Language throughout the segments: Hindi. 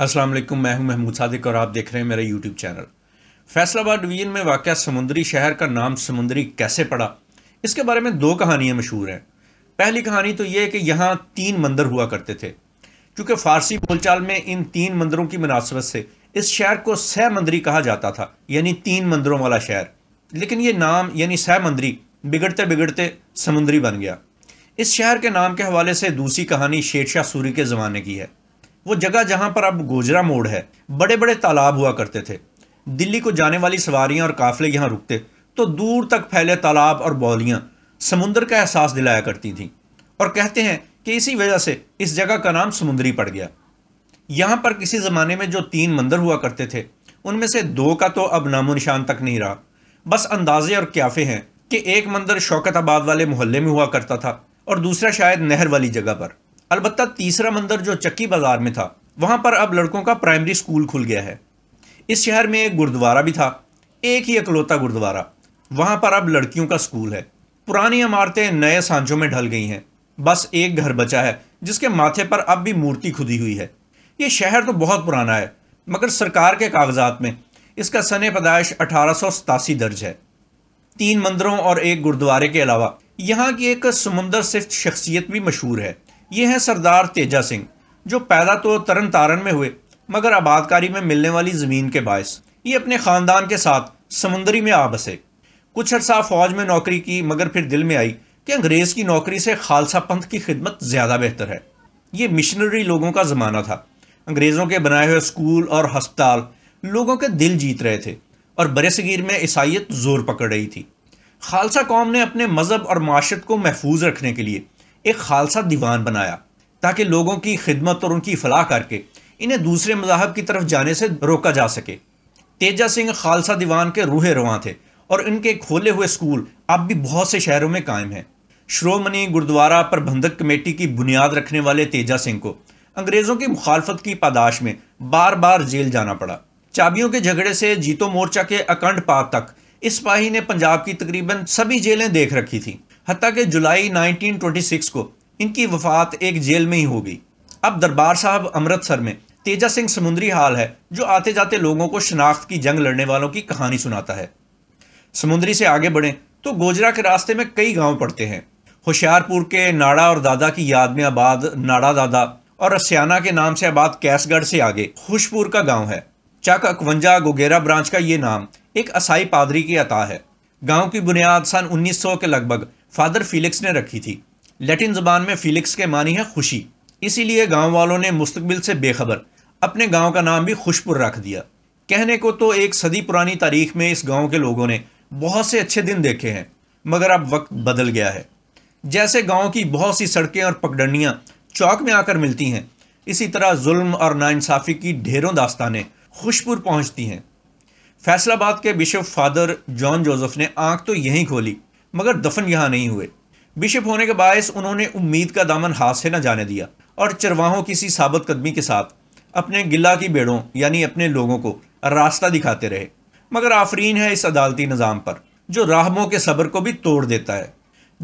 अस्सलाम वालेकुम मैं हूं महमूद सादिक और आप देख रहे हैं मेरा यूट्यूब चैनल फैसलाबाद डिवीजन में वाक़ समुंदरी शहर का नाम समुंदरी कैसे पड़ा इसके बारे में दो कहानियाँ मशहूर हैं पहली कहानी तो ये है कि यहाँ तीन मंदिर हुआ करते थे क्योंकि फ़ारसी बोलचाल में इन तीन मंदिरों की मुनासबत से इस शहर को सह मंदिरी कहा जाता था यानी तीन मंदिरों वाला शहर लेकिन ये नाम यानी सह मंदिरी बिगड़ते बिगड़ते समुंदरी बन गया इस शहर के नाम के हवाले से दूसरी कहानी शेरशाह सूरी के ज़माने की है वो जगह जहाँ पर अब गोजरा मोड़ है बड़े बड़े तालाब हुआ करते थे दिल्ली को जाने वाली सवारियाँ और काफले यहाँ रुकते तो दूर तक फैले तालाब और बौलियाँ समुंदर का एहसास दिलाया करती थीं और कहते हैं कि इसी वजह से इस जगह का नाम समुंदरी पड़ गया यहाँ पर किसी ज़माने में जो तीन मंदिर हुआ करते थे उनमें से दो का तो अब नामो निशान तक नहीं रहा बस अंदाजे और क्याफे हैं कि एक मंदिर शौकत आबाद वाले मोहल्ले में हुआ करता था और दूसरा शायद नहर वाली जगह पर अलबत् तीसरा मंदिर जो चक्की बाज़ार में था वहाँ पर अब लड़कों का प्राइमरी स्कूल खुल गया है इस शहर में एक गुरुद्वारा भी था एक ही अकलौता गुरुद्वारा वहाँ पर अब लड़कियों का स्कूल है पुरानी इमारतें नए सांझों में ढल गई हैं बस एक घर बचा है जिसके माथे पर अब भी मूर्ति खुदी हुई है ये शहर तो बहुत पुराना है मगर सरकार के कागजात में इसका सन पैदाइश अठारह दर्ज है तीन मंदिरों और एक गुरुद्वारे के अलावा यहाँ की एक समुंदर सिर्फ शख्सियत भी मशहूर है ये हैं सरदार तेजा सिंह जो पैदा तो तरन तारण में हुए मगर आबादकारी में मिलने वाली ज़मीन के बायस ये अपने ख़ानदान के साथ समुंदरी में आ बसे कुछ अरसा फ़ौज में नौकरी की मगर फिर दिल में आई कि अंग्रेज़ की नौकरी से खालसा पंथ की खिदमत ज़्यादा बेहतर है ये मिशनरी लोगों का ज़माना था अंग्रेज़ों के बनाए हुए स्कूल और हस्पताल लोगों के दिल जीत रहे थे और बरसगीर में ईसाइत जोर पकड़ रही थी खालसा कौम ने अपने मज़हब और माशत को महफूज रखने के लिए एक खालसा दीवान बनाया ताकि लोगों की खिदमत और उनकी फलाह करके इन्हें दूसरे मजाहब की तरफ जाने से रोका जा सके तेजा सिंह खालसा दीवान के रूहे रवान थे और इनके खोले हुए स्कूल अब भी बहुत से शहरों में कायम हैं श्रोमणी गुरुद्वारा प्रबंधक कमेटी की बुनियाद रखने वाले तेजा सिंह को अंग्रेज़ों की मुखालफत की पादाश में बार बार जेल जाना पड़ा चाबियों के झगड़े से जीतो मोर्चा के अखंड पात तक इस पाही ने पंजाब की तकरीबन सभी जेलें देख रखी थीं हती कि जुलाई 1926 को इनकी वफात एक जेल में ही हो गई अब दरबार साहब अमृतसर में तेजा सिंह समुद्री हाल है जो आते जाते लोगों को शनाख्त की जंग लड़ने वालों की कहानी सुनाता है समुद्री से आगे बढ़ें तो गोजरा के रास्ते में कई गांव पड़ते हैं होशियारपुर के नाड़ा और दादा की याद में आबाद नाड़ा दादा और रसियाना के नाम से आबाद कैसगढ़ से आगे खुशपुर का गांव है चक अकवंजा गोगेरा ब्रांच का ये नाम एक असाई पादरी की अता है गांव की बुनियाद सन 1900 के लगभग फादर फिलिक्स ने रखी थी लैटिन ज़बान में फिलिक्स के मानी है खुशी इसीलिए गांव वालों ने मुस्तबिल से बेखबर अपने गांव का नाम भी खुशपुर रख दिया कहने को तो एक सदी पुरानी तारीख में इस गांव के लोगों ने बहुत से अच्छे दिन देखे हैं मगर अब वक्त बदल गया है जैसे गांव की बहुत सी सड़कें और पगडंडियाँ चौक में आकर मिलती हैं इसी तरह जुल्म और नाइंसाफ़ी की ढेरों दास्तानें खुशपुर पहुँचती हैं फैसलाबाद के बिशप फादर जॉन जोसेफ ने आँख तो यहीं खोली मगर दफन यहाँ नहीं हुए बिशप होने के बायस उन्होंने उम्मीद का दामन हाथ से न जाने दिया और चरवाहों किसी साबत कदमी के साथ अपने गिला की बेड़ों यानी अपने लोगों को रास्ता दिखाते रहे मगर आफरीन है इस अदालती निज़ाम पर जो राहमों के सब्र को भी तोड़ देता है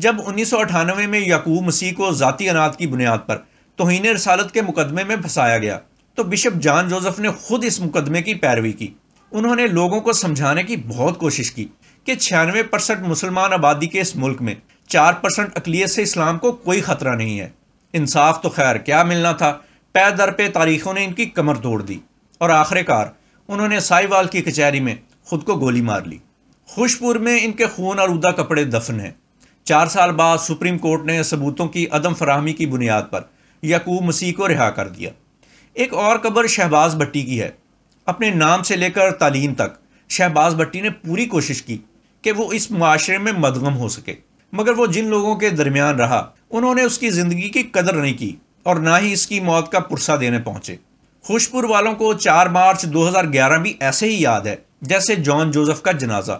जब उन्नीस में याकूब मसीह को ज़ाती अनाज की बुनियाद पर तोहन रसालत के मुकदमे में फंसाया गया तो बिशप जान जोजफ ने खुद इस मुकदमे की पैरवी की उन्होंने लोगों को समझाने की बहुत कोशिश की कि छियानवे परसेंट मुसलमान आबादी के इस मुल्क में चार परसेंट अकलीत से इस्लाम को कोई ख़तरा नहीं है इंसाफ तो खैर क्या मिलना था पै दर पे तारीखों ने इनकी कमर तोड़ दी और आखिरकार उन्होंने साईवाल की कचहरी में खुद को गोली मार ली खुशपुर में इनके खून और उदा कपड़े दफन हैं चार साल बाद सुप्रीम कोर्ट ने सबूतों की अदम फरहमी की बुनियाद पर यकूब मसीह को रिहा कर दिया एक और कबर शहबाज भट्टी की है अपने नाम से लेकर तालीम तक शहबाज भट्टी ने पूरी कोशिश की कि वो इस माशरे में मदगम हो सके मगर वो जिन लोगों के दरमियान रहा उन्होंने उसकी ज़िंदगी की कदर नहीं की और ना ही इसकी मौत का पुरसा देने पहुंचे खुशपुर वालों को 4 मार्च 2011 भी ऐसे ही याद है जैसे जॉन जोसेफ का जनाजा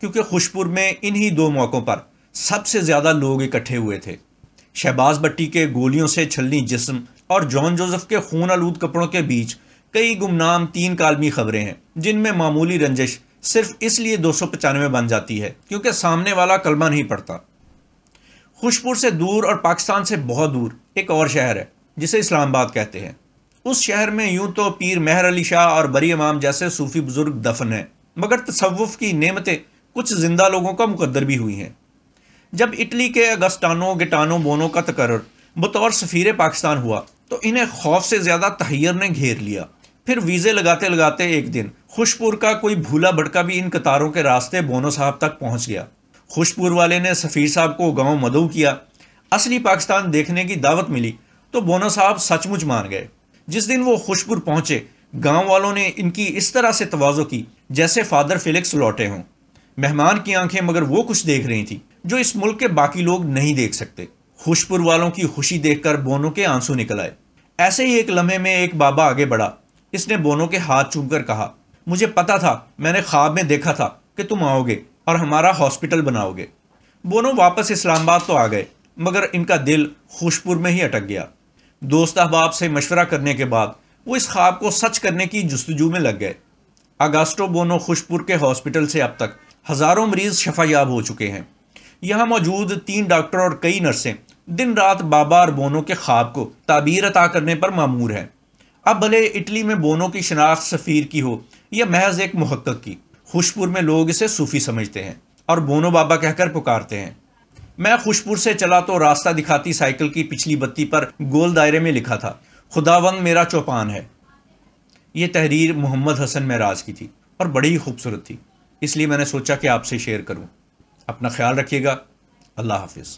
क्योंकि खुशपुर में इन्हीं दो मौक़ों पर सबसे ज़्यादा लोग इकट्ठे हुए थे शहबाज भट्टी के गोलियों से छलनी जिस्म और जॉन जोसेफ के खून आलूद कपड़ों के बीच कई गुमनाम तीन कालमी खबरें हैं जिनमें मामूली रंजिश सिर्फ इसलिए दो बन जाती है क्योंकि सामने वाला कलमा नहीं पड़ता खुशपुर से दूर और पाकिस्तान से बहुत दूर एक और शहर है जिसे इस्लामाबाद कहते हैं उस शहर में यूं तो पीर मेहर अली शाह और बरी इमाम जैसे सूफी बुजुर्ग दफन हैं मगर तसव्वुफ की नेमतें कुछ जिंदा लोगों का मुकदर भी हुई हैं जब इटली के अगस्तानो गिटानो बोनो का तकर बतौर सफ़ीर पाकिस्तान हुआ तो इन्हें खौफ से ज़्यादा तहैर ने घेर लिया फिर वीज़े लगाते लगाते एक दिन खुशपुर का कोई भूला भटका भी इन कतारों के रास्ते बोनो साहब तक पहुंच गया खुशपुर वाले ने सफ़ीर साहब को गांव मदऊ किया असली पाकिस्तान देखने की दावत मिली तो बोनो साहब सचमुच मान गए जिस दिन वो खुशपुर पहुंचे गांव वालों ने इनकी इस तरह से तोज़ो की जैसे फादर फिलिक्स लौटे हों मेहमान की आंखें मगर वो कुछ देख रही थी जो इस मुल्क के बाकी लोग नहीं देख सकते खुशपुर वालों की खुशी देखकर बोनो के आंसू निकल आए ऐसे ही एक लम्हे में एक बाबा आगे बढ़ा इसने बोनो के हाथ चूमकर कहा मुझे पता था मैंने ख्वाब में देखा था कि तुम आओगे और हमारा हॉस्पिटल बनाओगे बोनो वापस इस्लामाबाद तो आ गए मगर इनका दिल खुशपुर में ही अटक गया दोस्त अहबाब से मशवरा करने के बाद वो इस ख्वाब को सच करने की जस्तजू में लग गए अगस्टो बोनो खुशपुर के हॉस्पिटल से अब तक हज़ारों मरीज शफायाब हो चुके हैं यहाँ मौजूद तीन डॉक्टर और कई नर्सें दिन रात बाबा और बोनो के ख्वाब को ताबीर अता करने पर मामूर हैं अब भले इटली में बोनो की शनाख्त सफ़ीर की हो या महज एक महक्क की खुशपुर में लोग इसे सूफ़ी समझते हैं और बोनो बाबा कहकर पुकारते हैं मैं खुशपुर से चला तो रास्ता दिखाती साइकिल की पिछली बत्ती पर गोल दायरे में लिखा था खुदावंद मेरा चौपान है ये तहरीर मोहम्मद हसन महराज की थी और बड़ी ही खूबसूरत थी इसलिए मैंने सोचा कि आपसे शेयर करूं। अपना ख्याल रखिएगा अल्लाह हाफिज़